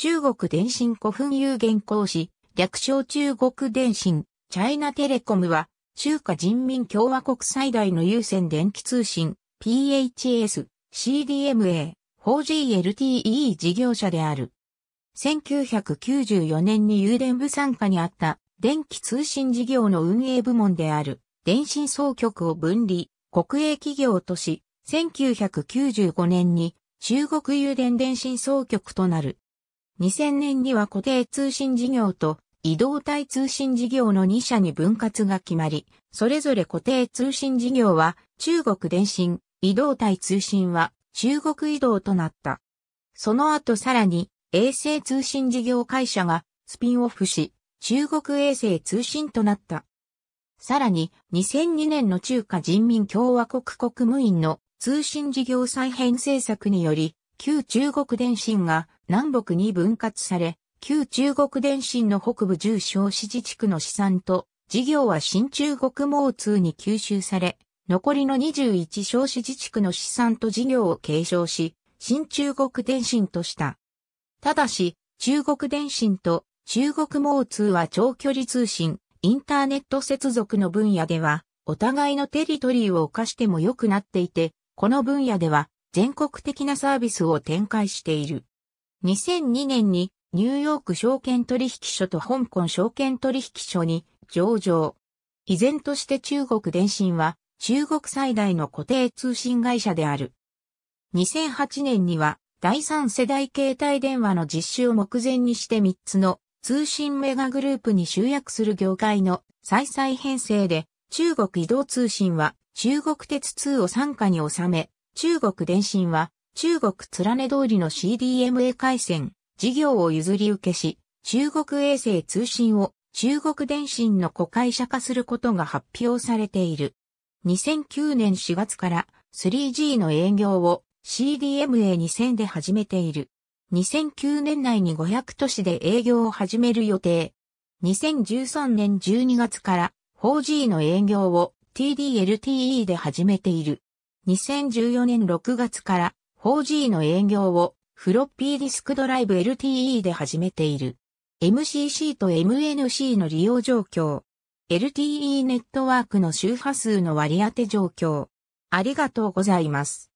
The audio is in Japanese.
中国電信古墳有限公司、略称中国電信、チャイナテレコムは、中華人民共和国最大の有線電気通信、PHS、CDMA、4GLTE 事業者である。1994年に有電部傘下にあった電気通信事業の運営部門である電信総局を分離、国営企業とし、1995年に中国有電電信総局となる。2000年には固定通信事業と移動体通信事業の2社に分割が決まり、それぞれ固定通信事業は中国電信、移動体通信は中国移動となった。その後さらに衛星通信事業会社がスピンオフし、中国衛星通信となった。さらに2002年の中華人民共和国国務院の通信事業再編政策により旧中国電信が南北に分割され、旧中国電信の北部重小市自治区の資産と、事業は新中国網通に吸収され、残りの21小市自治区の資産と事業を継承し、新中国電信とした。ただし、中国電信と中国網通は長距離通信、インターネット接続の分野では、お互いのテリトリーを犯しても良くなっていて、この分野では全国的なサービスを展開している。2002年にニューヨーク証券取引所と香港証券取引所に上場。依然として中国電信は中国最大の固定通信会社である。2008年には第三世代携帯電話の実施を目前にして3つの通信メガグループに集約する業界の再々編成で中国移動通信は中国鉄通を参加に収め中国電信は、中国連ね通りの CDMA 回線、事業を譲り受けし、中国衛星通信を中国電信の子会社化することが発表されている。2009年4月から 3G の営業を CDMA2000 で始めている。2009年内に500都市で営業を始める予定。2013年12月から 4G の営業を TDLTE で始めている。2014年6月から 4G の営業をフロッピーディスクドライブ LTE で始めている。MCC と MNC の利用状況。LTE ネットワークの周波数の割り当て状況。ありがとうございます。